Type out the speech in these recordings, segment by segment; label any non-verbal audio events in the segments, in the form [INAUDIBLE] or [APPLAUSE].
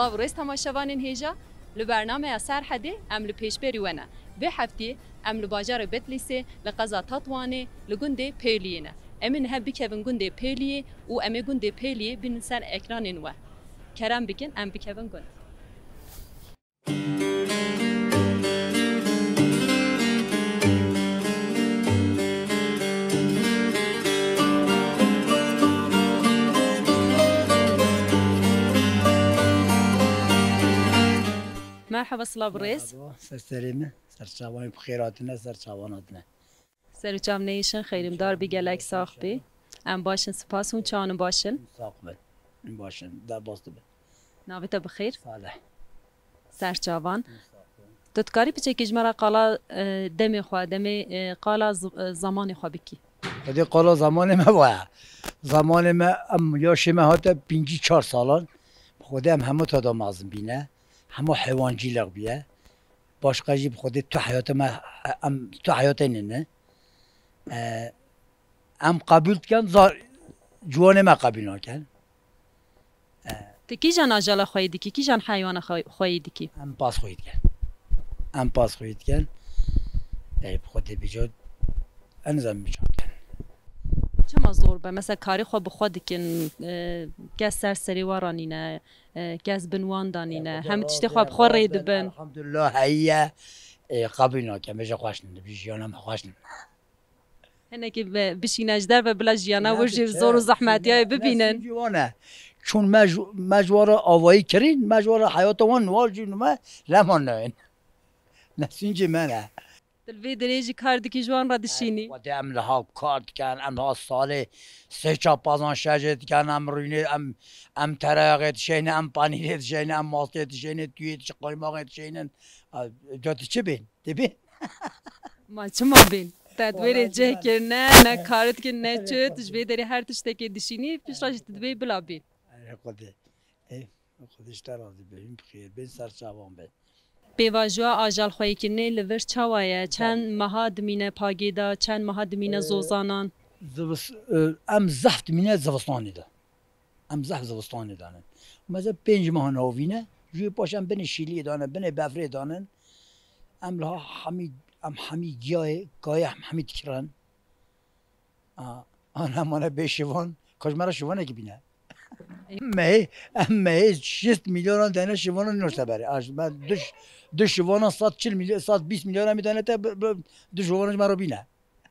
Lav Rêsta Maşevanên hêja li bernameya serhedê em li pêşberî wene. Vê heftê em li bajarê Betlîsê li qeza Tatwanê li gundê Pêliyê ne. Em ê nihev bikevin gundê Pêliyê û em ê gundê Pêliyê binin ser ekranên we. Kerem bikin em bikevin gund. Thank you. مرحبا سلام بريس سر سليمه سر شوان بخيراتنا سر شواناتنا سر جام نیشن خیریم دار بی گلک بی ام باشن سپاس اون چانم باشن ساخ بی ام باشن در باست ناویتا بخیر صالح سر جوان تتکاری بچه که جمرا قالا دمی خواه دمی قالا زمان خواه بکی خودی قالا زمان ما باید زمان ما ام یاشی ما هاتا پینجی چار سالان خودم همه تا دامازم بینه همه حیوان لغ بیه باش جیب تو حیات ما ام تو حیات نه ام قبول کن زار جوان ما قبول نکن کی جان اجلا خواهید کی کی جان حیوان خواهید کی ام پاس خواهید کن ام پاس خواهید کن خودی بجود انزم بجود کن چما زور به مثلا کاری خۆ خب بخوا دکن گەس گس بنوان وارانینە گەس بنواندانینە خب، هەم تشتێخوا خب خور رید دبن الحمدلله هيا قبینا کە مێژە خوشن دەبی ژیانە مەخواشن. هنه بشینەشدار بە بلە ژیانە وژێر زۆر و زور و های ببینن جوانە. چون کرین مجوار حیات وان حیاتەوە نواژی نمە لما نه نسینجی منە. Ve درێژی کاردێکی جوان ڕەدشینی دەم لە هەڵ کار دکەن ئەم ها ساڵێ سێ چا پازان شەژێ دکەن ئەم ڕوینێ ئەم ئەم تەرەغێت شێنە ئەم پانیێت ژێنە ئەم ماڵێت ژێنێ توێ چ قۆیماغێت شێنن جاتی چ بین دەبێ ماچما بین. تدوێرێ جێکردە نە کارتکە نەچێ تژبێ دەری هەر تشتێکی دشینی پیشڕژت دوێ بلابین خودشتە ڕازی بین بخێ بین سەر چاوان بێت pêvajoya ajalxwekirinê li vir çawa ye çend meha dimîne pagê çen çend meha dimîne zozanan em zehf dimîne zivistanê de em zehf zivistanê danin Mesela pênc meha navîne ji paş beni binê şîliyê danin binê befrê danin em li hamid em hemî giyayê gayê em hemî dikirin an hemane bê şivan koşmera şivanekî bîne Emme, emme, 6 milyon tane şivanın nöseber. Ben düş دشوانان صد چل میلیون صد بیست میلیون هم میدانه تا دشوانان مرا بینه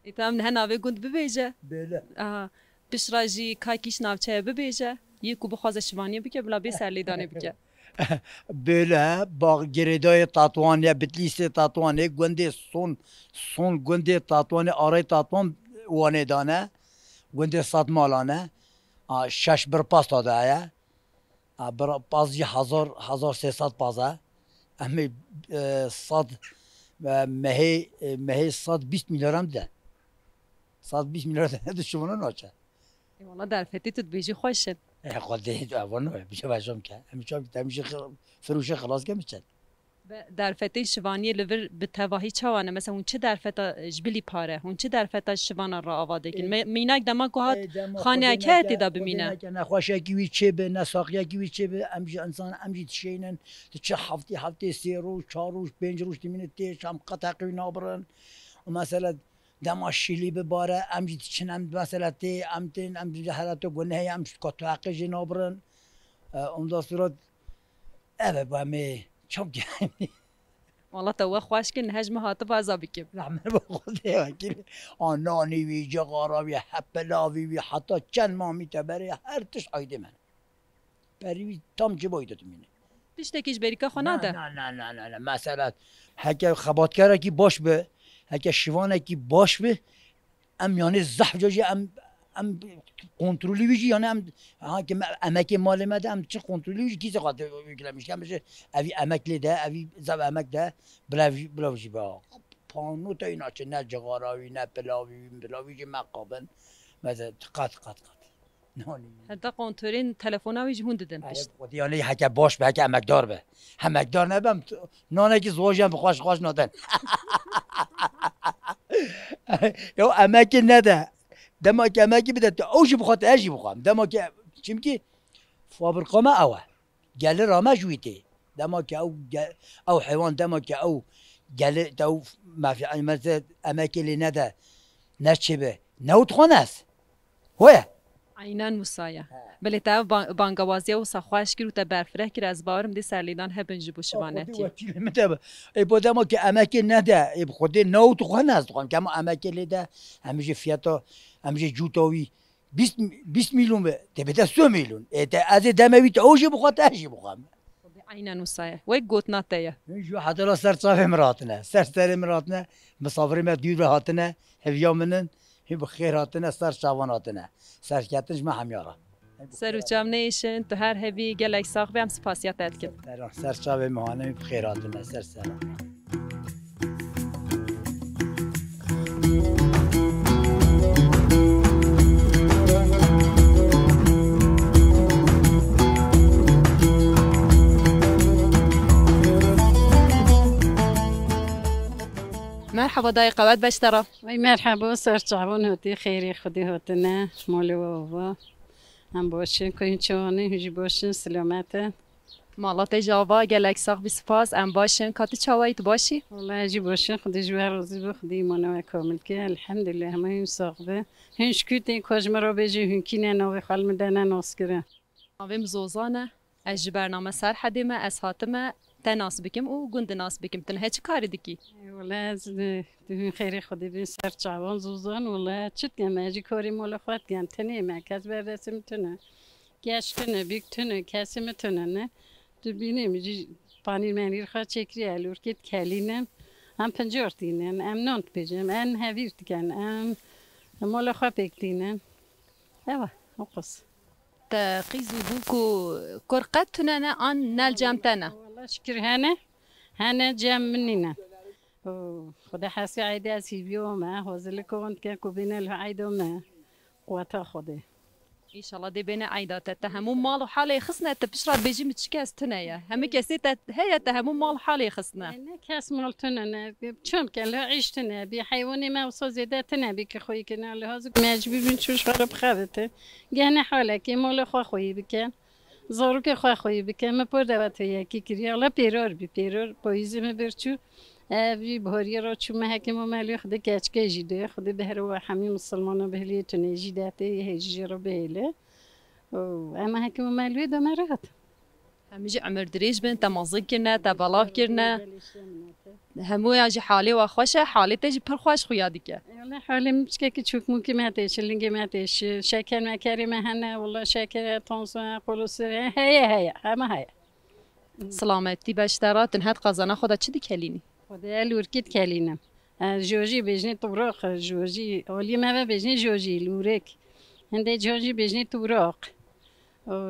ایتام نه ناوه گند ببیجه بله آها پشراجی کاکیش ناوچه ببیجه یه کو بخواز شوانی بکه بلا بی سرلی دانه بکه بله با گریدای تاتوان یا بتلیس تاتوان گنده سون سون گنده تاتوان آرای تاتوان وانه دانه گنده صد مالانه شش برپاس داده هست برپاس یه هزار هزار سه صد پازه امی صد مهی مهی صد بیست میلیارم ده صد بیست میلیار ده دو شما نو ایمان ایوانا در فتی تو بیجی خوشه ای خود دهید اوانو بیجی باشم که همیشه همیشه فروشه خلاص گمیشه در درفته شوانی لور به تواهی چوانه مثلا اون چه در درفتا جبلی پاره اون چه در درفتا شوانه را آواده کن میناک دما گوهات خانه که دا بمینه نخواشه گیوی چه به نساقیه گیوی چه به امجی انسان امجی تشینن چه هفته هفته سی روش چهار روش پنج روش دیمینه تیش هم قطعی نابرن و مثلا دما شیلی به باره امجی هم مثلا تی امتن امجی و گنه امجی قطعی جنابرن اون دا صورت اوه چم گرمی والا تو خواش کن هج مهات فضا بکیم نعمل با خود دیو کن آنانی و جغارا و حپلاوی وی وی چند ماه می تبری هر تش آیده من بری وی تم جب آیده تو مینه تش تکیش بری که خونه ده نه نه نه نه مثلا حکی خبات کرده باش به حکی شوانه کی باش به ام یعنی زحف جاجی ام کنترلی ویجی یعنی ام ها که امک مال مده ام چه کنترلی ویجی کیسه خاطر گلمش که میشه اوی امک ده اوی زب امک ده بلاوی بلاوی با خب، پانو تا اینا چه نه جغاراوی نه پلاوی پلاوی که مقابن مده قط قط قط حتی کنترین تلفن هاوی جهون دادن آره، پشت یعنی هک باش به امک امکدار به دار نبم نانه که زواجی هم بخواش خواش نادن [LAUGHS] یا امکی نده دەماکە ئەمەکی او شی بخوات ئەژی بخوام دەماکە چمکی فابرقامە ئەوە گەلە ڕامەژوی که او ئەو او حیوان دەماکە ئەو گەلە مافی ئەمەزە ئەمەکی لێ نەدە نەچێ بێ نەوتخواۆنەس هۆە عینان موسایە بلی تا بانگوازیە و سەخواش کرد و تە بەرفرە کرد ئەس باوەرم دی سەرلیدان هەبنج بۆ شوانەتی که دەمەکە ئەمەکی نەدە خودی نەوتخواۆ نەستخواان کەمە ئەمەکی ده هەمیژە فیاتو امجه جوتاوی 20 20 میلیون تبدا 100 میلیون از دموی تا اوجی بخواد اجی بخوام عینا وصایح وای گوت ناتیا جو حتی لا سر صافه مراتنا سر سر مراتنا مسافر ما دیو هاتنا هویا منن هی بخیر هاتنا سر شوان هاتنا سر کتنش ما همیارا سر و چام نیشن تو هر هوی گلک ساخ بیم سپاسیت کرد سر چاوه مهانه بخیر هاتنا سر سلام مرحبا دای قوت بشترا وی مرحبا سر هتی خیری خودی هتنه هوتنا و آوا، هم باشین کنین چوانه هجی باشین سلامت مالات جاوا گلک ساق بی سپاس ام باشین کاتی چاوایی تو باشی؟ والا هجی باشین خودی جوه روزی با خودی ایمانه و کامل که الحمدلله همه این ساق به هنش این کاجم را بجی هنکی نه ناوی خالم دنه ناس کرن زوزانه از برنامه سر حدیمه از حاتمه te nas bikim û gundê nas bikim Din he çi karî dikî? Wle xêrê Xwedê bin ser çavan zûzan wle çitke me jî korî mola xwedgen tenê me kes berresim tune. Geş tune bîk tune kesimi tune ne Tu bînim jî panî menîr xwe çêkiriye lûrkêt kelînem em pincor tînin em non dibêjim em hevîr dikin em mola xwe pêk tînin. Ewa o qas. Te qîz û bûk û korqet an nel cem te الله شكر هنا هنا جام مننا خدا حاسي عيدي أسيبيو ما وزلكون كاكو بين له عيدو ما قوة خدي ان شاء الله دي بين عيدا تتهمو مالو حالي خصنا تبشرا بيجي متشكاس تنايا هم كاسي هيا تهمو مال حالي خصنا انا كاس مال تنا بشون كان لو بي حيواني ما وصل زيدا تنا كي خويك كنا لهازك ما عجبي بنشوش فرب خابته كان حالك مالو خو خويا بكان که خواه خواهی بکم پر دوت یکی کری اغلا پیرار بی پیرار پاییزی برچو اوی باری را چو محکم و خدی خود کچکه جیده خود و همی مسلمان بهلی تونه جیده ته هجی را بهله اما حکم و ملی دامه هەمیژە ئەمر درێژ بن تە مەزیک کردە تە بەڵاو کردە هەمویان ji halê wa xweş e halê te ji pir xweş xuya dike halê min piştekî çûkmûkî me têşir lingê me têşir şeker me kerê me hene wala şeker tonsun qolusê heye heye hema heye Silametî beşderatin het qazana xda çi dikelînî lûrkî dikelînim Jojî bêjnê turax jojî olî me ve bêjnê jojî lûrek hindê jojî bêjnê turax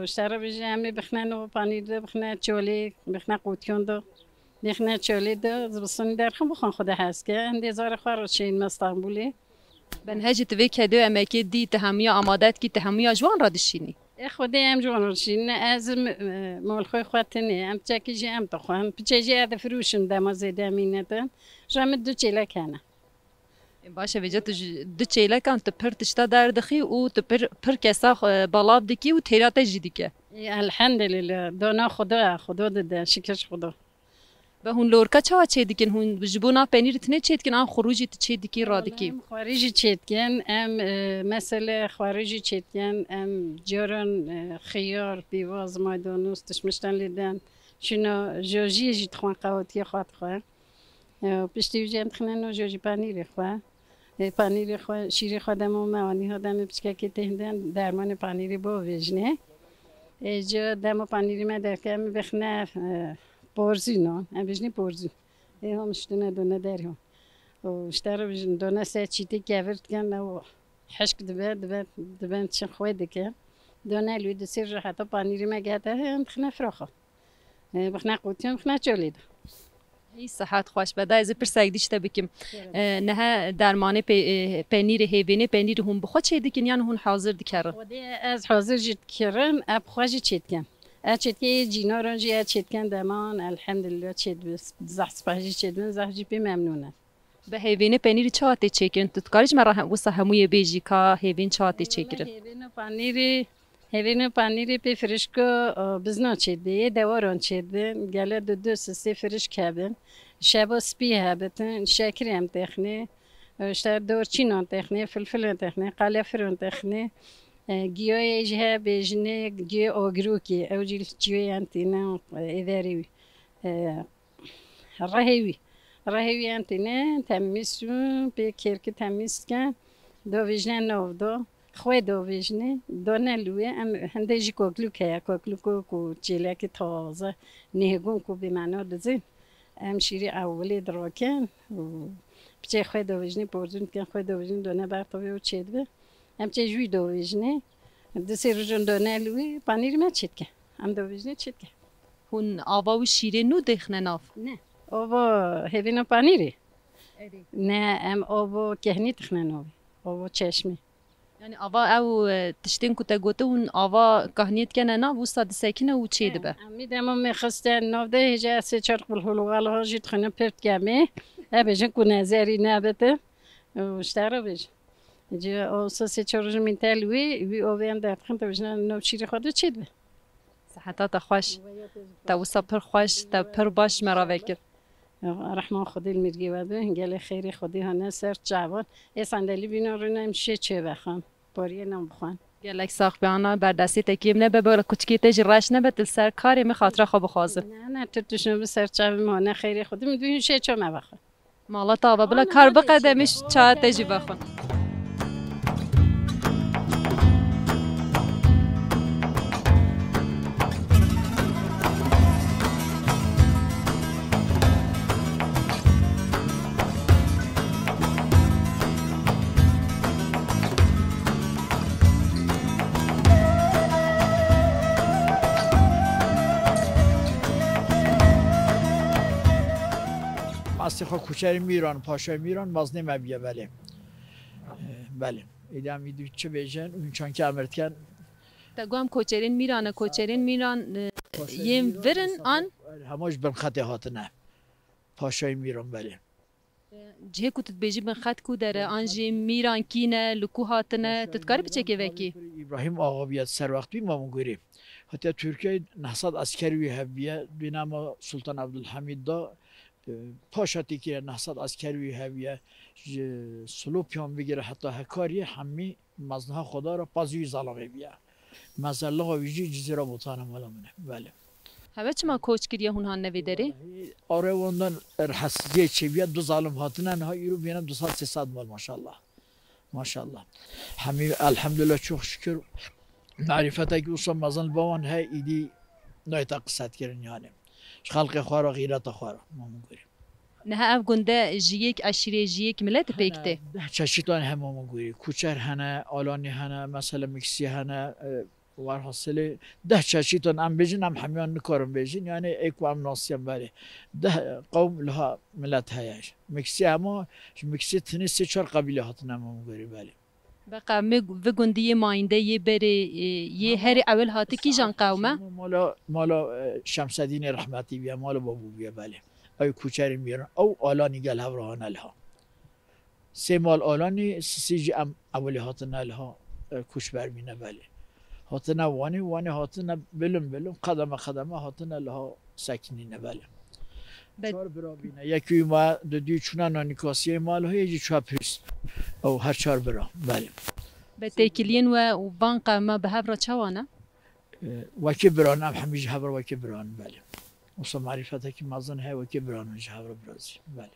شهر همه همی بخنن و پانی ده بخنه چولی بخنه قوتیون ده بخنه چولی ده زبستانی درخم بخون خود هست که اندیزار خوار چین مستانبولی بنهج توی کدو امکی دی تهمیا آمادت کی تهمیا جوان را دشینی دیم ام جوان را دشینی از مال خوی تنی ام چکی جی ام دخوان، پچه جی اد فروشم دما زیده مینتن جامد دو چیله Başa vece tu di çêlekan tu pir tişta derdixî û tu pir pir kesa e, balav dikî û têra te jî dike. Elhemdelîle dona xuda e, xuda dide şikeş xuda. Ve hûn lorka çawa çêdikin hûn ji bo napenîr tune çêdikin an xurûjî tu çêdikî radikî. Xwarî jî çêdikin em e, mesele xwarî jî çêdikin em coran xiyar pîvaz maydanoz tişmişten lê den şûna jojiyê jî dixwan qewetiye xwe dixwe. Piştî jî em dixine no jojî panîrê xwe. یعنی پنیر خو... شیر خودم و معانی خودم پسکه تهندن درمان پنیری با ویجنه ایجا دم پنیر من درکم بخنه پرزی نان هم بجنی پرزی ای هم شدونه دونه در هم و شتر دونه سه چیتی گورد کن و حشک دبه دبه دبه چه خوی دکن دونه لوی دسیر حتی پنیری من گهده هم بخنه فراخا بخنه قوتی هم بخنه چولیده ای صحت خوش بده از پرسک دیشته بکیم نه درمانه پنیر هیبینه پنیر هم بخواد چه دیکن یعنی هون حاضر دیکرن از حاضر جد کرن اب خواج چید کم اچت که جینا رنجی اچت کن دمان الحمدلله چید بس زحف سپاهی چید من زحف جی پی ممنونه به هیوین پنیر چاته چکن تو کاریش مرا وسه هموی بیجی کا هیوین چاته چکرن هیوین پنیر هیوین پنیری پی فرشکو بزنا چیده یه دواران چیده گله دو دو سسی فرش کبن شبا سپی هبتن شکری هم تخنی اشتر دور چین هم تخنی فلفل هم تخنی قلفر هم تخنی گیای ایج ها بیجنه گیای آگروکی، که او چیوی هم تینه ایداری وی وی رهی وی هم تمیز رو پی کرک تمیز کن دو ویجنه نو دو خوی دو بیجنه دونه لوی ام هنده جی کوکلو که یا کوکلو کو چیله که تازه نیگون کو بیمانا دزین ام شیری اولی دراکن و بچه خوی دو بیجنه پردون کن خوی دو بیجنه دونه برطوی و چید به ام چه جوی دو بیجنه دسی رجون دونه لوی پانیر ما چید که ام دو بیجنه چید که هون آوا و شیره نو دخنه ناف نه آوا هبینا پانیری نه ام آوا کهنی تخنه ناوی آوا چشمی یعنی آوا او تشتین کو تگوته اون آوا کهنیت کنه نا وستا د ساکینه او چی دبه امی دمو میخسته نو ده هجه سه چرخ بل هلوغال ها جیت خنه پفت گمه هبه جن کو نظری نبته وشتره بج جه او سه چرخ من تلوی وی او وین ده خنته وجنا نو چیری خود چی دبه صحتا خوش تا وستا پر خوش تا پر باش مرا وکر رحمان خودی میرگی و به هنگل خیری خودی هنه سر جوان یه صندلی بینا رو نمیشه چه بخوام باری نم بخوام گلک ساخ بیانا بر دستی تکیم نه به بول کوچکی تج رش نه به سر کاری می خوب خوازد. نه نه تر توش به سر چه مانه خیری خودی میدونی چه چه مبخوام مالا تا بلا کار بقدمش چه تجی بخوان. خواه میران پاشای میران مازنه مبیه بله بله ایدم ویدیو چه بیجن اونچان که تا گوام کوچرین میران کوچرین میران یم ورن آن همش بن خط نه، پاشای میران بله جه کو بیجی بن خط کو داره آن میران کینه لکو هاتنه کاری بچه که وکی ابراهیم آقا بیاد سر وقت بیم همون گوری حتی ترکیه نحصاد اسکری وی هبیه بنام سلطان عبدالحمید دا پاشاتی که 900 اسکری هویه سلوپیان بگیره حتی هکاری همی مزنها خدا را پازوی زلاغی بیه مزلا و ویجی جزی را بطانه مالا منه بله همه چما کوچ گریه هونها نویدری؟ آره وندن ارحسیه چه بیه دو ظالم هاتنه نها ایرو بینم دو سال سی ساد مال ماشاءالله ماشاءالله همی الحمدلله چوخ شکر معرفت اگه اصلا مزن باوان های ایدی نایتا قصد کرن یعنیم خلق ما غیرەتە نه نه گنده جیک اشیره جیک ملت پیکته. ده پێکتێ همه ما مگوری کوچر هنه آلانی هنه مثلا میکسی هنه وار حاصل ده چشیتون ام بیجین ام همیان نکارم بیجن یعنی و وام ناسیم بری بله. ده قوم لها ملت هایش مکسی اما مکسی تنی چهار چار قبیله هاتن ما بری بله. بقی وگندی ماینده بره یه هر اول هات کی جان قومه مالا شمس شمسدین رحمتی بیا مالا بابو بیا بله او کوچری میرن او آلانی گل هوران الها سه مال آلانی سیج ام اولی هات الها کوش بر مینه بله نه وانی وانی هاتن بلوم بلوم. قدم قدم ها الها سکنینه بله چهار برابینه یکی ما دو چونه نانیکاسی مال های جی چه پیس او هر چهار برا بله به تیکلین و بانق ما به هبر چوانه وکی بران هم همیشه هبر وکی بران بله اصلا معرفت که مزن های وکی بران همیشه هبر برازی بله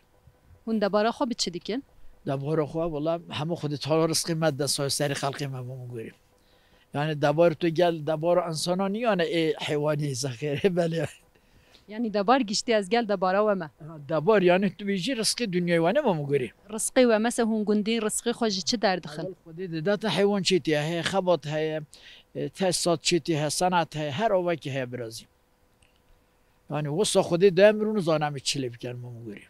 اون دباره خواب چه دیکن؟ دباره خواب والله همه خود تالا رزقی مد دست سری خلقی ما بمون یعنی دبار تو گل دبار انسانانی یعنی حیوانی زخیره [LAUGHS] بله یعنی دەبار گشتی ez gel debara we me Debar yanî tu jî riskî dunyayê we nema min gurî Riskî we mese hûn gundî riskî xwe ji çi derdixin Xdî te heywan çêtiye heye xebat heye tesat çêtî he senat heye her ovekî heye birazî Yani wisa xdî demrûn zanamî çilê biken min gurî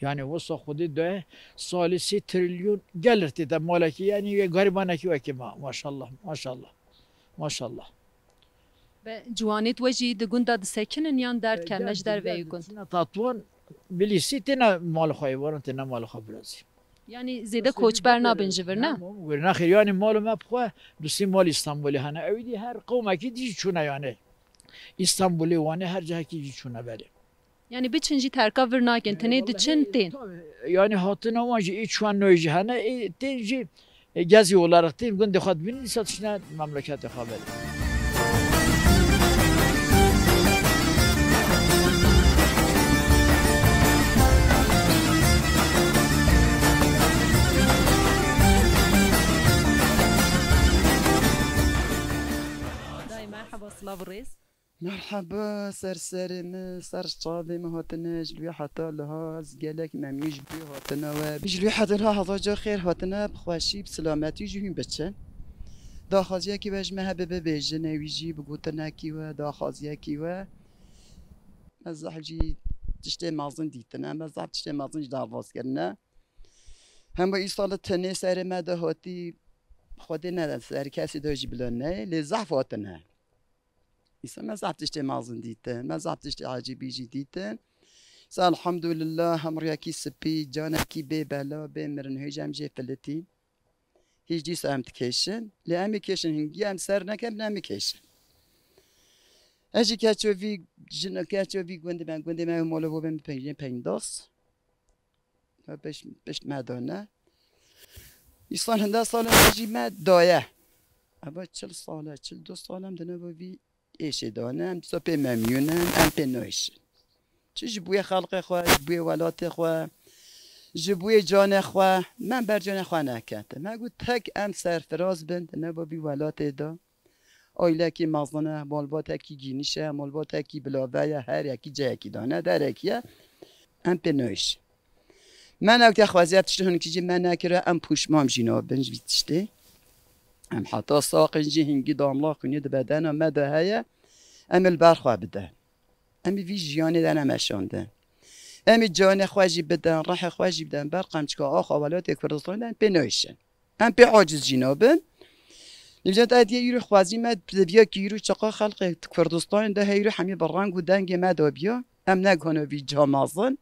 yani wisa xdî de salî sî trilyon gelir tê de malekî yani garibanekî wekî ma maşallah maşallah maşallah جوانیت وجی د ګوندا د سکنن یان درد کنج در وی ګوند نه تاتوان بلیسی تینا مال خوای ورن تینا مال خو برازی یعنی زیده کوچبر نابنجور نه ور نه خیر یعنی مال ما بخوا دوستی مال استانبولی هنه اویدی هر قوم کی دی چونه یعنی استانبولی وانه هر جه کی چونه بله یعنی بچنجی ترکا ور ناگن تنه دی چنتین یعنی هاتن وانجی ای چوان نویجی هنه ای تنجی گزی olarak değil, gün dikkat binin satışına memlekete لاف مرحبا سر سر سر شادي ما هاتنا جلوي حتى لها زقالك ما ميش بي هاتنا و بجلوي حتى لها هذا جو خير هاتنا بخواشي بسلامتي جوين بچن دا خازيا كي واش ما هبه بيجن ويجي بقوتنا كي و دا خازيا كي و مزح جي تشتي مازن ديتنا مزح تشتي مازن جدا واس كرنا هم با ايصال تنه سر ما دا هاتي خودنا سر كاسي دا جبلنا لزحف هاتنا Isa mezaf tişte mazın dîtin, mezaf tişte acibîjî dîtin. Sa elhamdülillah hemriyakî spî, canekî bê bela, bê mirin hêjem jê Hiç dîsa em dikeşin, lê em êkeşin hingî em ser neke em Eşi Ez jî keço vî jinek keço vî gundê me gundê me molovo bên pênjên pêndas. Pêş pêş me dane. İslan hinde salên jî me daye. Eba çil sale, çil du salem dine vî ایش دانم سا پی ممیونم ام پی نویش چه جبوی خلق خواه جبوی ولات خواه جبوی جان خواه من بر جان خواه نکرده من گو تک ام سرفراز بند نه با بی ولات دا آیله که مزنه مالبا تکی گینیشه مالبا تکی بلاوه یا هر یکی جه یکی دانه در یکیه ام پی من اگه خوازی شده هنکی که من نکره ام پوشمام جینا بنج بیتشته ام حتا ساقن جی هنگی داملا کنی ده بدن ما ده هیا ام البرخوا بده ام وی جیانی دن ام جان خواجی بدن رح خواجی بدن برقم چکا آخ اولات کردستان دن ام پی عاجز جنابن نبجات ادیه یورو خوازی مد بیا که چقا خلق کردستان ده یورو حمی برانگ و دنگ مد بیا ام نگانو وی جامازن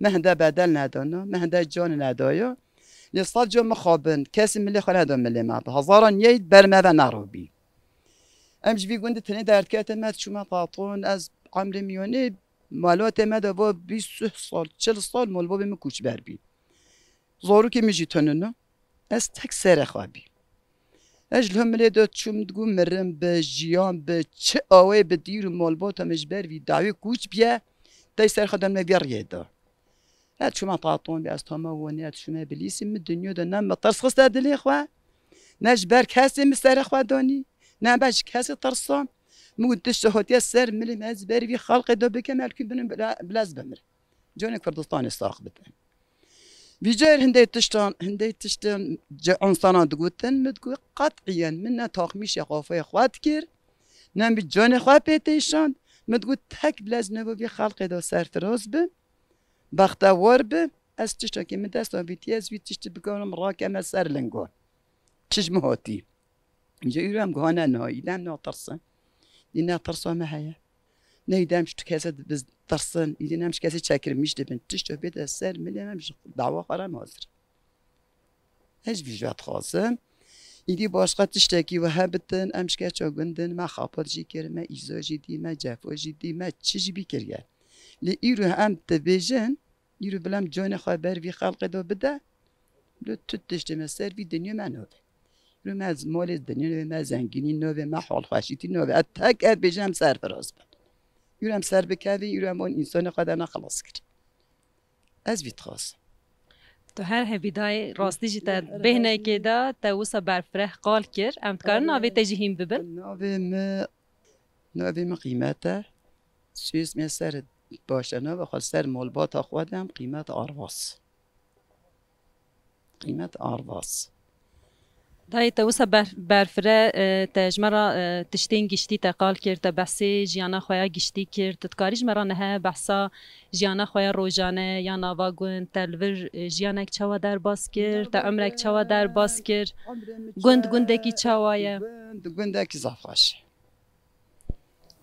مهنده بدل ندانو مهنده جان ندایا نصاد جو مخابن كاس ملي خل هذا ملي ما هزارا يد بر ماذا ناروبي امج في قند تني دارت كات ما ما طاطون از عمل ميوني مالات ما دو بي سح صال چل صال مول بو می کوچ بربي زورو كي تنونو از تك سره خابي اج لهم لي دو تشوم به مرن ب جيان ب چ اوی مول بو تمش بربی داوی کوچ بی تای سر خدام نه شما تعطون بأستهما ونات شما من الدنيا دنا ما ترس خص دادلي إخوة ناش نجبر كاسي مستر إخوة دوني نا باش كاسي ترصان مودش هوت سر ملي ما زبر في خلق دو بكمال كبن بلا بلاز بمر جوني كردستان استاق بدن جير هندي تشتان هندي تشتان عنصران دقوتن مدقو قطعيا منا تاقميش يخافي إخوات كير نام بجون إخوة بيتيشان مدقو تك بلاز نبو في خلق دو سر فروز بم بخته ور ب از تشت که من دستم ویتی از وی تشت بگم را که من سر لنگو چش مهاتی اینجا ایرو هم گهانه نها ایدم نها ترسن اینا ترس هم هیا نه ایدم شتو کسی ترسن ایدم همش کسی چکر میشده بین تشت بیده سر ملیم همش دعوا خرم حاضر هیچ بیجوات خواستم ایدی باشقا تشتکی و هبتن امشکه چا گندن ما خاپل جی کرم جی دی ما جفا جی دی ما چی جی بی لی ایرو هم تبیجن ایرو بلم جان خواه بر وی خلق دو بده لو تو تشت سر وی دنیا منو، رو ما از مال دنیا نوه ما زنگینی نوه ما حال خواشیتی نوه ات تک ار بیجم سر فراز بند ایرو هم سر بکوه ایرو هم اون انسان خواه در خلاص کرد از وی تخواست تو هر هبیدای راستی جیتا تا بهنه که دا تا وسا برفره قال کر ام ناوی تجهیم ببن ناوی ما ناوی ما قیمته سویز می داشتنه و خواستر مالبات خودم قیمت آرواس قیمت آرواس دای ته اوسه برفره ته جمرا تشتین گشتی ته قال کرد ته بحثی جیانا خویا گشتی کرد ته کاری جمرا نه بحثا جیانا خویا روزانه یا ناوا گوند تلور جیانک چوا در باز کرد ته عمرک چوا در باز کرد گوند گوندکی چوایه گوندکی زافاشه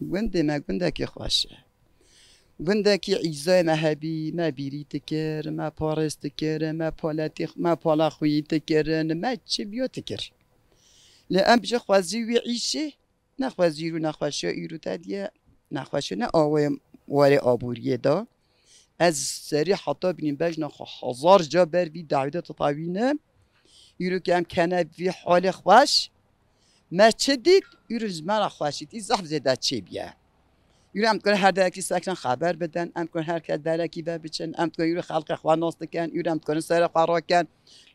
گوندی نه گوندکی خواشه گندکی عیزای نهبی ما بیری تکر ما پارس تکر ما پالاتی ما پالا خویی تکر ما چی بیو تکر لیم بجه خوازی وی عیشه نخوازی رو نخواشی ایرو تدیه نخواشی نه آوه واره آبوریه دا از سری حتی بینیم بج نخو هزار جا بر بی دعویده تطاوینه ایرو که هم کنه بی حال خواش ما چه دید ایرو زمان خواشید ای زحب زیده چه بیه یورو هم کن هر درکی ساکن خبر بدن هم کن هر کس دلکی به بچن هم کن یورو خلق خوان ناس کن یورو هم کن سر قرار کن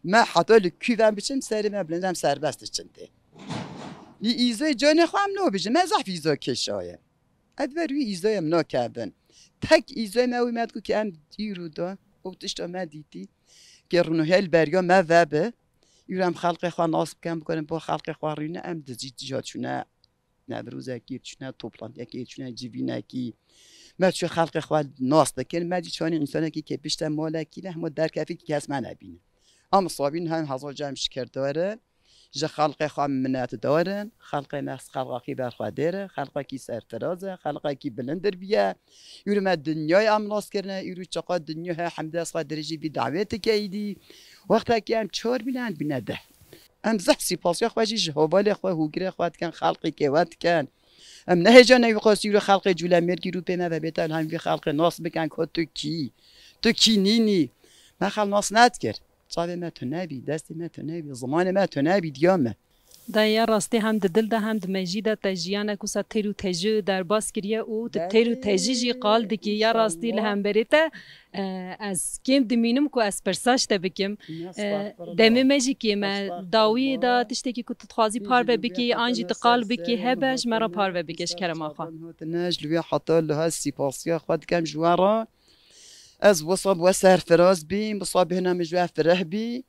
ما حتی لکی و بچن سر ما بلندم سربست چنده لی ایزای جان هم نو بجن زحف ایزا کشایه ادبر روی ایزای ام کردن، تک ایزای ما اومد مدگو که هم دیرو دا او تشتا ما که رونوهل بریا ما وابه، یورو ام خلق خوا ناس بکن بکنم با خلق خوا هم دزید نبروز روزه کی چونه توپلان یکی چونه جیبینه کی ما چه خلق خواهد ناس دکن ما چون انسان کی که پیشتا مال کی نه ما در کفی کس ما نبینه اما صابین هم هزار جمع شکر داره جه خلق خام منات دارن خلق نخص خلق کی برخواه داره خلق کی سرتراز خلق کی بلندر بیه یورو ما دنیای املاس کرنه یورو چقدر دنیا حمد اصلا درجه بی دعوت کیدی وقتا که هم چور بینند بینده ام پاس باس یا جی جهوبال هوگر هوغری خوات کان که کن ام نه جان نوی خواستی رو خلق جوله کی رو پیمه و بهتر هم خلق ناس بکن که تو کی تو کی نینی ما خلق ناس ند کرد صاحب ما تو نبی دست ما تو نبی زمان ما تو نبی دیام دایا راسته هم د دل ده هم د مجی د تجیانه کو تیرو تجی در باس کریه او د تیرو تجی جی قال د کی یا راستی له هم بریته از کیم د مینم کو از پرساش ته بکم د مجی کی ما داوی دا تشته کی کو تخوازی پار به بکی انجی د قال بکی هبش مرا پار به بکش کرم اخا نجل وی حتا له سپاسیا خود کم جوارا از وصب وسر فراز بیم وصاب هنا مجوه فرح بیم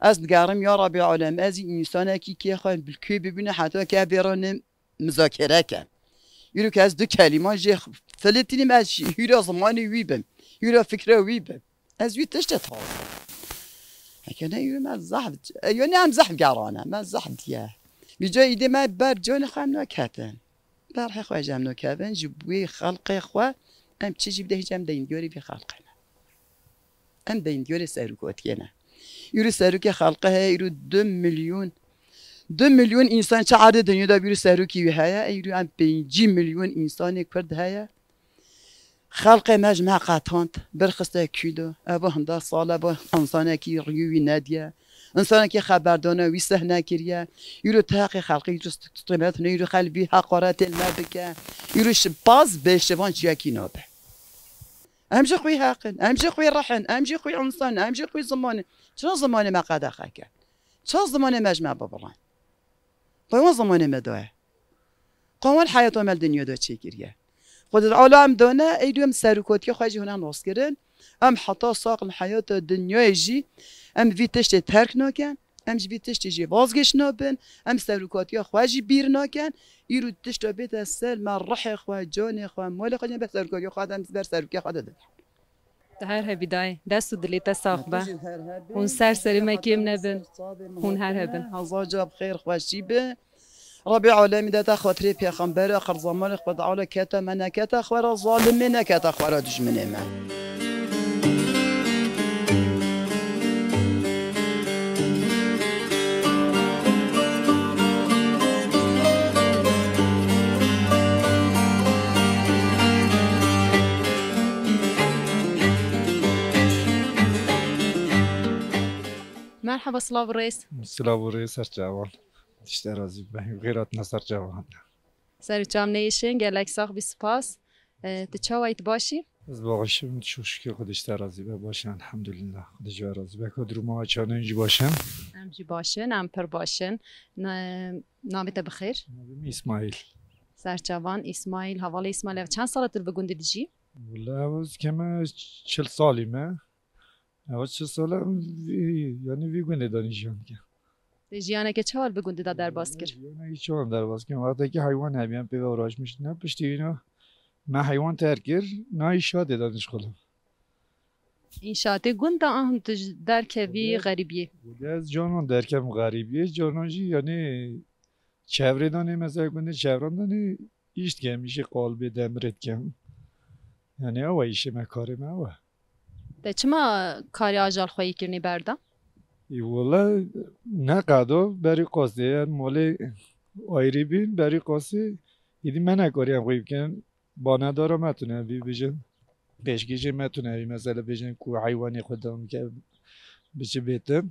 از نگارم یا رابع علم از این انسان کی که خواهد بلکوی ببینه حتی که برانم مذاکره کن یورو که از دو کلمه جه فلتینیم از شی یورو زمانی ویبم یورو فکره ویبم از وی تشت تخواه لكن أيوة ما یو نه هم زحف قرانا ما الزحف ایده بجاي دي ما بار جون خامنا كاتن بار حي خويا جامنا كاتن جبوي خلقي خوا أم تشي جبده جام دين ديوري في خلقنا أم دين ديوري سرگوتیه نه یورو سرکی خلقه هی یورو دو میلیون دو میلیون انسان چه عدد دنیا دا بیرو سرکی وی هیا ایرو ام پنجی میلیون انسان کرد هیا خلق مجمع قطانت برخسته کیدو ابا همدا ساله با انسان کی ریوی ندیه انسان که خبردانه وی ویسه نکریا یورو تحق خلقی یورو تطریمت نیرو خلبی حقارت نبکه یرو باز به شوان چیکی نابه ام جي خوي هاقن ام جي خوي رحن ام جي خوي عنصن ام جي خوي زمان شنو زمان ما قاد اخاك شنو زمان ما جمع ببران قوي زمان ما دوه قوان حياة مال الدنيا دو تشيكيريا خود العالم دونا ايدوم ساروكوتي خواجي هنا نوص ام حطا ساق الحياة الدنيا يجي ام في تشتي تركنو كان ام بی تشتی جی وازگش نابن ام سروکاتی خو خواجی بیر ناکن ای رو تشتا بیت از سر من رح خو جان خو مال خو یعنی به سروکاتی خو دم بر سروکی خو دادن هر دای دست دلیت ساخبه هون سر سری مکیم نبن هون هر هبن هزا جاب خیر خوشی به ربي عالمي دتا خاطري بيغمبر اخر زمان خد عالا كتا منا كتا من, ظالمين خوار خوارا من مرحبا سلاو الرئیس سلاو هر جوال اشترازی به غیرت نصر جوان سر چام نیشین گلک ساخ بی سپاس تو چا وایت باشی؟ از باقشم چوش خودش ترازی به باشن الحمدلله خودش به رازی به کد رو ما چانه اینجی باشن همجی باشن هم پر باشن نامت بخیر نامت سر سرچوان اسماعیل حوال اسماعیل چند سالت رو بگوندی دیجی؟ والله اوز کمه چل سالی اوس چه سال هم یعنی وی گونه دانشان که ده که چهال بگونده دا در یعنی باز کرد جیانه که چهال در باز کرد وقتی که حیوان همیان پیوه و راش میشد نه پشتی اینا ما حیوان ترکیر نه ایشاده دانش خودم این شاده گونده آن در کبی غریبیه بوده از جانان در کم غریبیه جانان جی یعنی چوره دانی مزر گونده چوران دانی ایشت که میشه قلب دمرت کم یعنی او ایشی مکار من ده چما کاری آجال خواهی کرنی بردا؟ والا نه قدو بری قاسی مال آیری بین بری قاسی ایدی من هم خواهی کن. با نداره متونه بی بجن پیشگیجی متونه بی مثلا بجن کو حیوانی خودم که بچه بیتم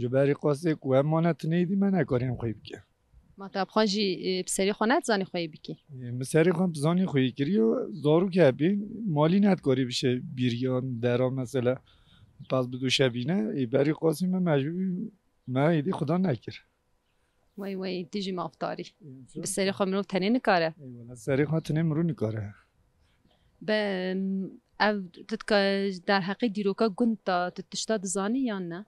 جو بری قاسی کو هم مانت ایدی من کاریم خواهی کن. مطلب خوان جی بسری خونت زانی خوی بکی بسری خوان زانی خواهی کری و زارو که بی مالی کاری بشه بیریان درام مثلا پس بدو شبینه ای بری قاسم مجبوری ما ایدی خدا نکر وای وای دیجی مافتاری بسری خوان مرو تنه نکاره بسری خوان تنه مرو نکاره به او تدکا در حقی دیروکا گنتا تشتا دزانی یا نه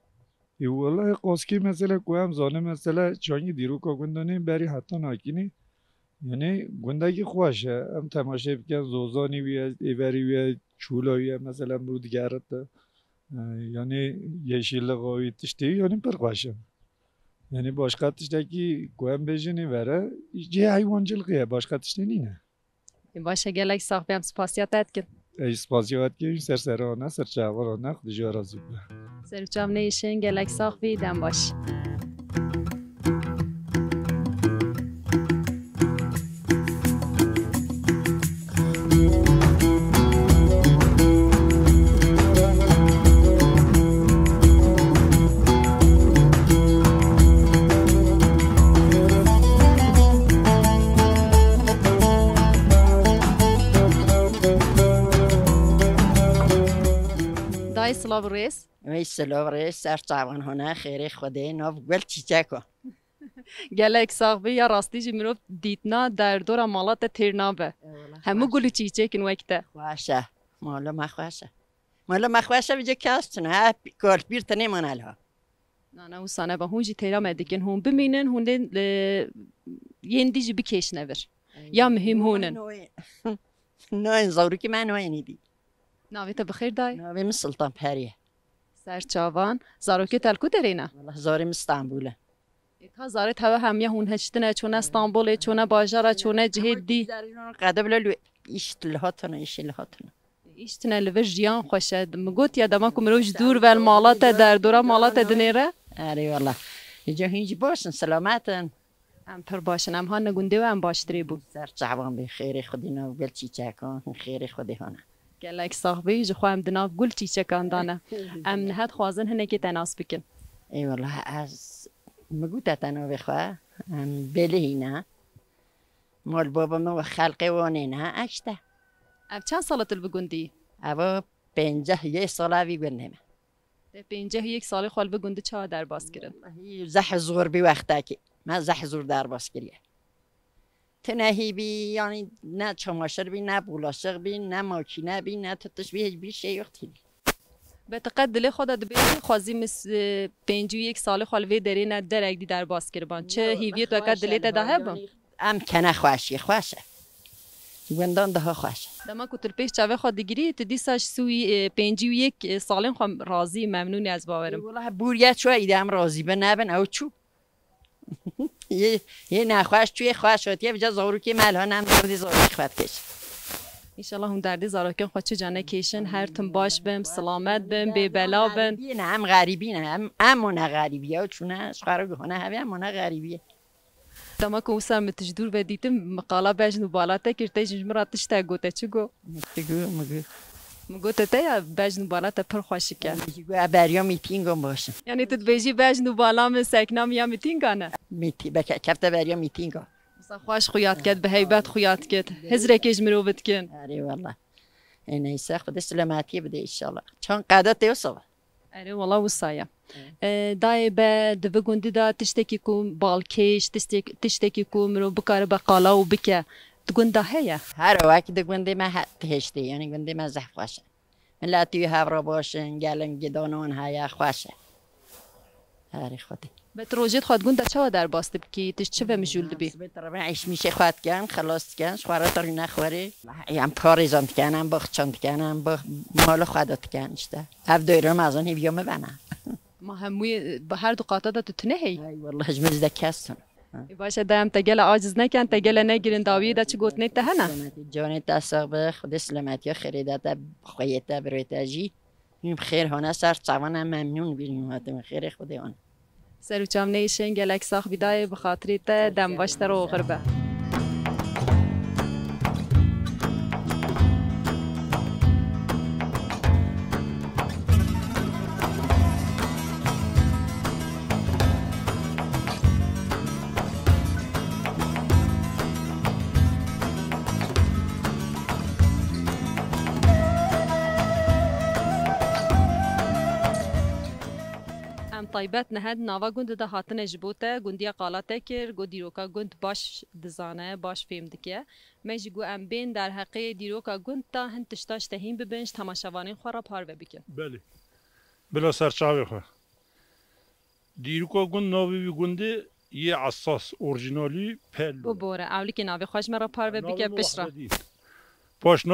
یو والله قاسکی مثلا کوم زانه مثلا چانی دیرو کا گندانی بری حتی ناکینی یعنی گندگی خوشه ام تماشا بکن زوزانی وی ایوری وی چولا مثلا بود گرد یعنی یشیل قوی تشتی یعنی پر خوشم یعنی باشقا که گوهم بجنی وره جه حیوانچلیقه باشقا تشتی نینه باشه گلک ساخ بیم سپاسیات اتکن ای سپاسیات که سرسرانه سرچوارانه خدجا راضی بله صرف جامعه ایشنگ بیدن باش موسیقی دای مي سلوري سر تعوان هنا خيري خدي نوف قلت تشاكو gelek saxbê ya rastî mirov dîtina derdora mala te têr nabe hemû gulû çîçêkin wek te xweş e mala me xweş e mala me xweş e vê kestin he kolbîr tenê man elha Nana wsane be hûn jî têra me dikin hûn bimînin hûn lê yên dî jî bikêşine vir ya mihîm hûnin Noyên zawrikî me noyenî dî Navê te bixêr day Navê min Sultan Periye سرچاوان زاروکی تلکو درینا زاریم استانبوله تا زاری اون همیه نه، هون هشتنه چونه استانبول چونه باجارا چونه جهدی قدم لو ایشتل لحاتنه ایشتل لحاتنه ایشتنه لو جیان خوشه مگوت یا دما کم روش دور ول مالات در دورا مالات دنیره آره والا، اینجا هیچ باشن سلامتن ام پر باشن ام ها نگونده و ام باشتری بود سرچاوان به خیر خودی نو بل خیر خودی گلک صاحبی جو خواهم دناف گل چی چکان دانا [LAUGHS] ام نهات خوازن هنه که تناس بکن والله از مگو تا تناوی خواه ام بله اینا مال بابا ما و خلقه وانه نه اشته او چند ساله تل بگوندی؟ او پینجه یه ساله وی گونه نه در پینجه یک ساله خوال بگوند چه در باز زح زور بی وقتا که من زح زور در باز کریم تنهی بی یعنی نه چماشر بی نه بولاشق بی نه ماکینه بی نه تتش بی هیچ بی شی بی به تقد دل خدا دبی خوازی مس پنج یک سال خالوی درې نه در در باسکربان چه هیوی تو قد دل ده ده ام کنه خواشی خواشه وندان ده خوش دما کتل پیش چاوه خود دیگری سوی پنجی یک سال راضی ممنون از باورم والله بوریت شو راضی به نبن او چوب یه یه نخواهش توی خواهش شد یه بجا زارو که ملها هم دردی زارو خواهد کش ایشالله هم دردی زارو که چه جانه کشن هر تن باش بم سلامت بم بی بلا بم نه هم غریبی نه هم نه غریبی ها چونه شخارو بخونه همی نه غریبیه دما که اوسا متجدور بدیتم مقاله بجن و بالاته کرتش مرا تشتا گوته چگو مگه مگه گوت ته بجن بالا تا پر خوشی که ابریم ابریا میتینگم باشه یعنی تو بیجی بجن بالا من سکنام یا میتینگانه میتی بک کفته بریا میتینگا خوش خویات کرد به هیبت خویات کرد هزره کج مروبت کن آره والله این ایسا خود سلامتی بده چون قدرت دیو سو. آره والله وصایا دای به د بګوندې دا تشتکی کوم بالکیش تشتکی کوم رو بکاره بقاله و بکه گونده هیا، هر وقت گنده دی ما تهشتی یعنی تقول دی ما من یعنی ها رو باشن گلن گدانون هیا خوشه هر خودی. به روزیت خود گنده چه در باسته بکی؟ تش چه بهم جول بی؟ عیش میشه خود کن خلاص کن شوارا تر نخوری یم کار زند کنم با چند با مال خودت کن اشته اف دویرم از اون هیوم ما هموی به هر دو قاطعات تو تنهی والله جمز باشه دایم تگل آجز نکن تگل نگیرین داوی دا چی گوت نیت جانی جان تاسق به خود سلامتی خریدت خویت برویت جی این خیر هانه سر چوانم ممنون بیریم هاتم خیر خود آن سر و چامنه شنگلک ساخ بخاطری دم باشتر و غربه اینجا نهید نوا گنده در حتی نجبوته گنده یا قالت دیروکا گند باش دزانه باش فهم دیکه میشه گو انبین در حقیقه دیروکا گنده تا هند تشتاش شتهین ببینش تماشاوانی خوا را پار ببین بله بلا سرچاوی خواه دیروکا گند نوا ببین گنده یه اساس اورژنالی پل.و بباره اولی که نوا خواهش مرا پار ببین که پشت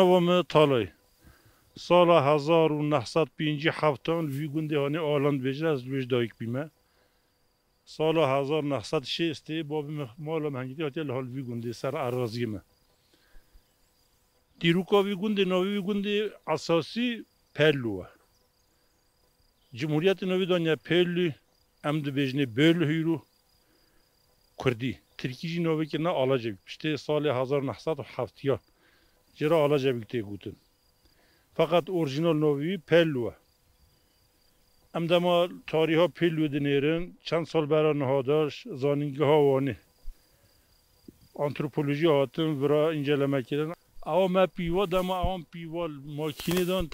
سال 1957 وی گنده هانه آلند بجه از لویش دایک بیمه سال 1960 باب مالا مهنگیتی هاتی الهال وی گنده سر عراضی ما دیروکا وی گنده ناوی وی گنده اساسی پرلوه Cumhuriyet Novi Danya Perli Emdi Bejne Böl Hüyru Kurdi. Türkiye Novi Kirna Alacabik. İşte Salih Hazar Nahsat Haftiyan. Cira Alacabik'te gutun. فقط اورجینال نووی پلو ام دما تاریخ پلو دنیرن چند سال برای نها داشت زانگی ها وانی انتروپولوژی آتیم برا انجام او ما دما اون پیوا تا دان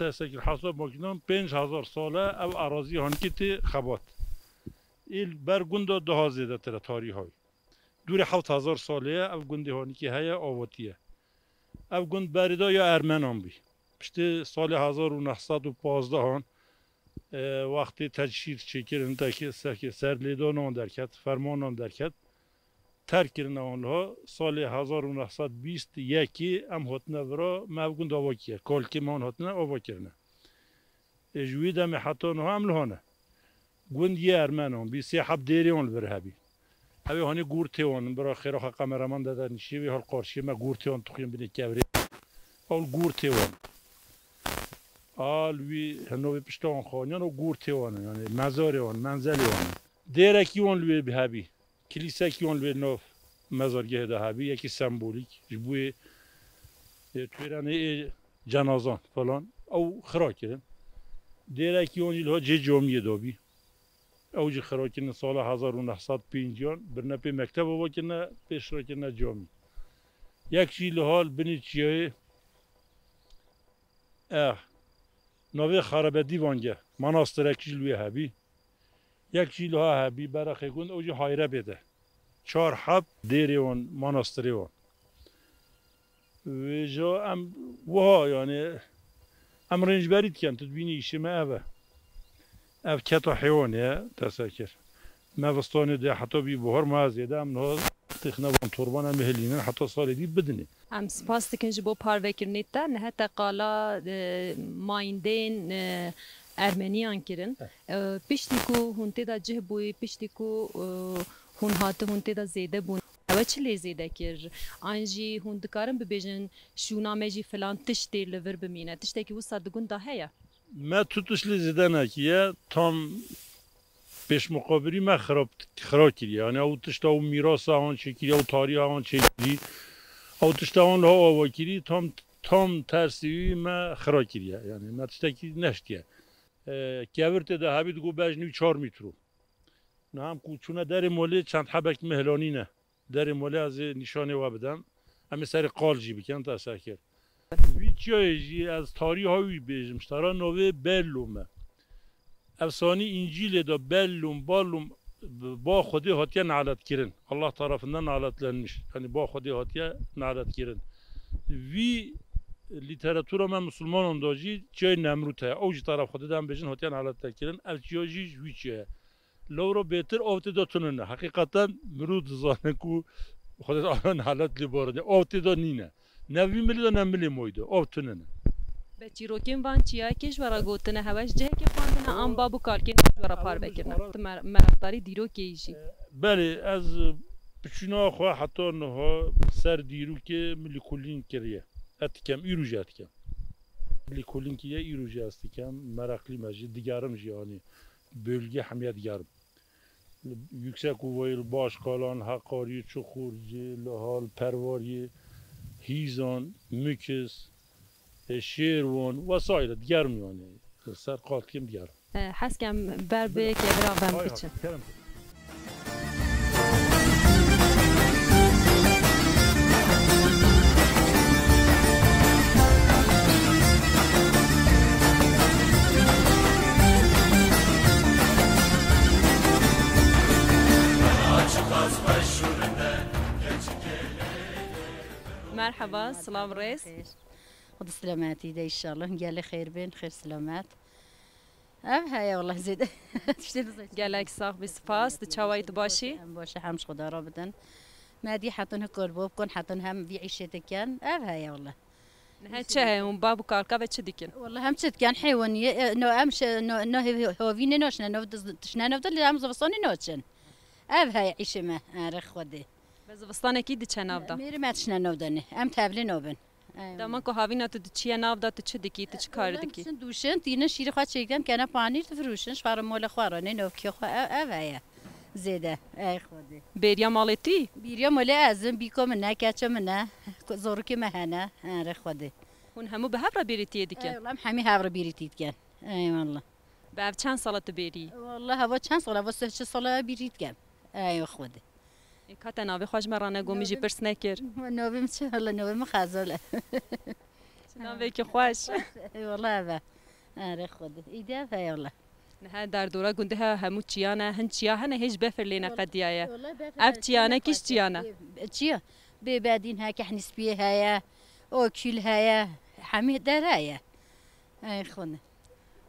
حساب ماکینان پنج هزار ساله او عراضی هانکیتی خبات این برگوند ده ها زیده تاریخ های دور هفت هزار ساله او گندی هانکی های آواتیه او گند بریدا یا ارمنان پشت سال 1915 وقتی تجشید چکر کردن که سر لیدان آن درکت فرمان آن درکت ترک کردن آنها سال 1921 یکی ام هتنه برا موگون داوا کرد کل که مان هتنه آوا کردن اجوی دم حتی آنها هم لحانه گوند یه ارمان آن بی حب دیری آن بر هبی هبی هانی گورتی آن برا خیر خاقه قمرمان دادن شیوی هال قارشی ما گورتی آن تقیم بینید که اول گورتی آل وی هنوی پشتان خانیان و گورتی آن یعنی مزار آن منزل وان دیرکی آن لوی بهبی کلیسا کی آن لوی نوف مزارگه ده یکی سمبولیک جبوی تویران جنازان فلان او خرا کردن آن وان جلها جه جامعه دابی او جی خرا کردن سال 1950 برنه پی مکتب و کنه پیش را کنه جامعه یک جیل حال بنی چیه نوی خرابه دیوانگه مناستره جلوی هبی یک جلو ها هبی برخی گوند اوجی هایره بده چار حب دیری وان مناستری وان و جا ام وها یعنی ام رنج برید کن تو بینی ایشی ما اوه او کتا حیوانه تسکر ده حتی بی بوهر ما زیده ام نوز تخنا وان توربانا مهلينا حتى صار دي بدني ام سپاس دکن جی بو پاروکرنیت ده نه حتی قالا مایندین ارمنیان کرن پشتی کو هونتی دا جه بوی پشتی کو هون هاتو هونتی دا زیده بون اوه چه لیزی ده کر آنجی هون دکارم ببیجن شونامه جی فلان تشتی لور بمینه تشتی که و صدگون دا هیا ما تتش لیزی ده نکیه تام پیش مقابلی ما خراب خراب یعنی او تشتا او میراث آن کردی او تاریخ آن کردی او تشتا آن ها آوا کردی تام تام ترسیوی ما خراب کردی یعنی ما تشتا کی نشتیه که ورت ده هبید گو بجنی میترو نه هم کوچونه در مولی چند حبک مهلانی نه در مولی از نشانه و بدم همه سر قال جی بکن تا سکر وی از تاریخ هایی بیجمشترا نوه بلومه efsani İncil'e de bellum ballum ba Xwedê hatiye nalet kirin. Allah tarafından naletlenmiş. Hani ba Xwedê hatiye nalet kirin. Vi literatûra me Müslüman da jî [LAUGHS] nemrute, Nemrûd taraf Xwedê dem bêjin hatiye nalet kirin. Elçiya jî wî çê ye. da bêtir Hakikaten, tê de tunune. Heqîqeten mirû dizane ku da nalet Nevi borine. Ew tê de nîne. Nevî به چیروکین وان چیا کشورا گوتنه هواش جه که خواندنه آن خب. بابو کارکین کشورا پار بکرنه مرفتاری دیرو که بله از بچینا خواه حتی نها سر دیرو که ملی کلین کریه اتکم ایرو جه اتکم ملی کلین که ایرو جه استکم مرقلی مجید دیگرم جیانی دیگر. hamiya کوایل Yüksek kuvvayıl, başkalan, hakkari, çukurcu, لحال پرواری هیزان مکس. شيروان وسائل ديارم يعني سر قاتلكم ديارم حسكم بربك يا برافو مرحبا سلام ريس خذ سلامات يدي ان شاء الله قال لي خير بين خير سلامات أب هيا والله زيد [LAUGHS] قال لك صاح صاحبي سباس تشاويت باشي باشي حمش خدا رابطن ما دي حاطنها كل بوب كون حاطنها بعيشتي كان أب هيا والله هاتشها من بابو كاركا بتشدكن والله هم تشد كان حيوان اه، نو امش نو نو هو فيني نوشنا نو تشنا نو دل هم زفصوني نوشن اب هاي عيش ما ارخ ودي بس بسطانه اكيد تشنا نودا ميري ما تشنا نودني ام تابلي نوبن Dama ku havîna tu diçiye nav da tu çi dikî tu çi karî dikî? Sin dûşin tînin şîrê xwe çêkdem kene panîr tu firûşin şwarin mole xwe re nê newkê xwe ev ev ye. Zêde ey xwedê. Bêriya malê tî? Bêriya malê ez im bîko min ne keçe e e min e ne zorokê me hene re xwedê. Hûn hemû bi hev re bêrî tiyê dikin? Lam hemî hev re bêrî tî dikin. Eyvallah. Bi ev çend sala tu bêrî? Wallah heva çend sala heva seh çi sala bêrî dikin. Ey xwedê. کات نو به خوش مرانه گوم جی پرس نکر نو بم چه الله نو بم خازله نو به کی خوش والله با اره خود ایدا فا یالله نه در دورا گنده همو چیانه هن چیانه نه هیچ بفر لینا قدیایا اف چیانه کیش چیانه چیا به بعدین ها که حنسبیه هایا او کل هایا حمید درایا ای خونه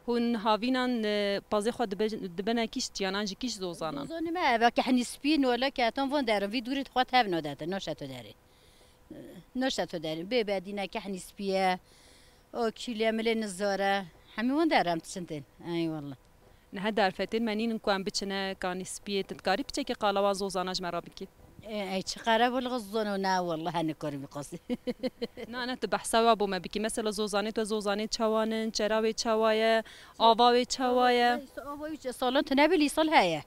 هون هافينا اه، بازي خو دبنا كيشت يعني انجي كيش زوزانا زون ما باك حني سبين ولا كاتون فون دارن في دوري تخوات هاف نو دات نوشا تو داري اه، نوشا تو داري بي بعدينا كحني سبيا او كيليا ملين الزوره حمي وين دارم تسنتين اي والله نهدار فتين مانين كوان بتشنا كان سبيت تكاري بتكي قالوا زوزانا جمرا بكيت چقره بول غزون و نه والله هنه کار میقاسی نه نه تو بحثا بو ما بکی مثلا زوزانی تو زوزانی چوانن چراوی چوایه آواوی چوایه آواوی چه سالان تو نبیلی سال هایه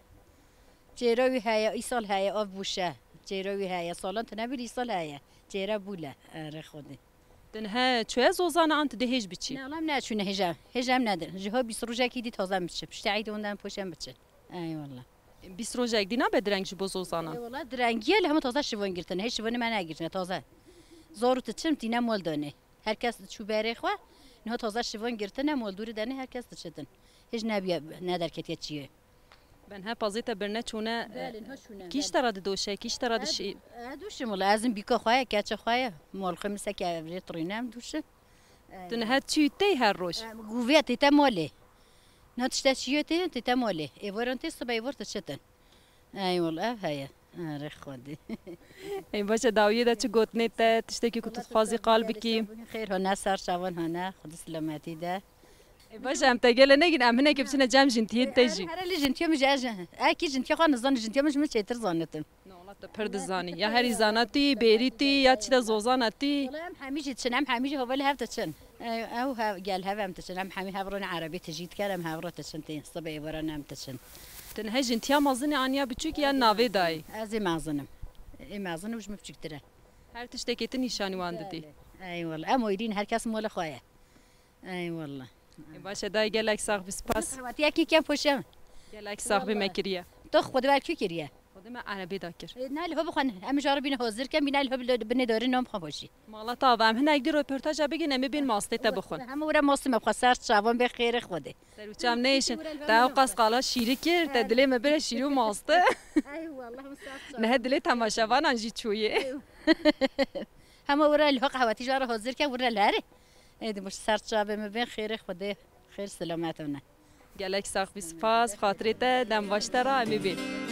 چراوی هایه ای سال هایه آب بوشه چراوی هایه سالان تو نبیلی سال هایه چرا بوله اره خودی دنها چه زوزانه انت دهیج بچی نه لام نه چونه هجم هجم ندن جها بیس روزه کی دی تازه میشه پشت عید اوندن پوشم بچه ای والله بیسرۆژێک دینا بە درەنگ بۆ زۆزانە وڵە درەنگیە لە هەموو تازە شوۆن گرتن هیچ شوۆنی ماناگرنە تازە زۆر و چم تینە مۆلدۆنێ هەرکەس چوبارێخوا نها تازە شوۆن گرتنە مۆلدوری دەنێ هەرکەس دچێتن هیچ نابە نادەرکێتە چیە Ben hep azita birine çune kiş taradı doşe, kiş taradı şey. Doşe mu lazım bir kahaya, kaça kahaya. Malkı misal ki evre trinem doşe. Tün her çiğ her roş. Güvet ite mali. Në të shtashjëti, të të moli. E vërën të së bëj vërë të qëtën. Ej, ullë, ah, [LAUGHS] e heje. Re xwedî. Ey başa dawiyê de çi gotinê te tiştekî ku tu dixwazî qal bikî. Xêr hene ser şavan hene xudî silametî de. Ey başa em te gelê negin em hinek biçine cem jintiyên te jî. Herê lê jintiyo mij ekî jintiyo xwe nizan jintiyo mij min çêtir zanitim. Te pir dizanî. Ya herî zana tî, bêrî tî, ya çi de zozana tî. Em hemî jî او قال هذا متسن حمي هبرن عربي تجي تكلم هبرة تسنتين صبي برنا متسن تنهج انت يا مازن انيا بتشيك يا نافي داي ازي مازن اي مازن وش مفتشك ترى هل تشتكي تنيشان واندتي اي والله ام ويدين هر كاس مولا خويا اي والله باشا داي قال لك صاحبي سباس وقت يا كي كان فوشم قال لك صاحبي ما كريا تخ بالك كريا دم عربی داکر نه لفه بخوان ام جار بین حاضر کم بین هو بن داره نام خاموشی مالا تا و هم هنگ دی رپورتاج بگی نمی بین ماستی تا بخون هم ورا ماست مبخوا سر شابون به خیر خوده سروچم نیشن تا قص قالا شیری کرد. تا دلی شیرو ماسته نه دلی وان انجی چویه همه ورا الحق حواتی جارو حاضر که ور لاره اید مش سرت چوان به خیر خوده خیر سلامتونه گلک ساخ بی سپاس خاطرت دم باشترا امی بین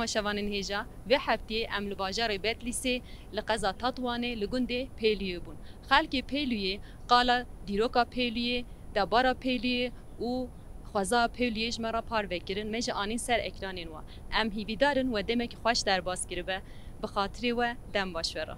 تماشاوان هێژا وێ هەفتێ ئەم لە باژارێ بەتلیسێ لە قەزا تاتوانێ لە گوندێ پێلیە بوون خەلکی پێلوێ قالە دیرۆکە پێلیە دەبارە پێلیە و xweza pêliyê ji me re par vekirin me ji anîn ser ekranên wa em hîvîdarin we demekî xweş derbas kiribe bi xatirê we dem baş ve re.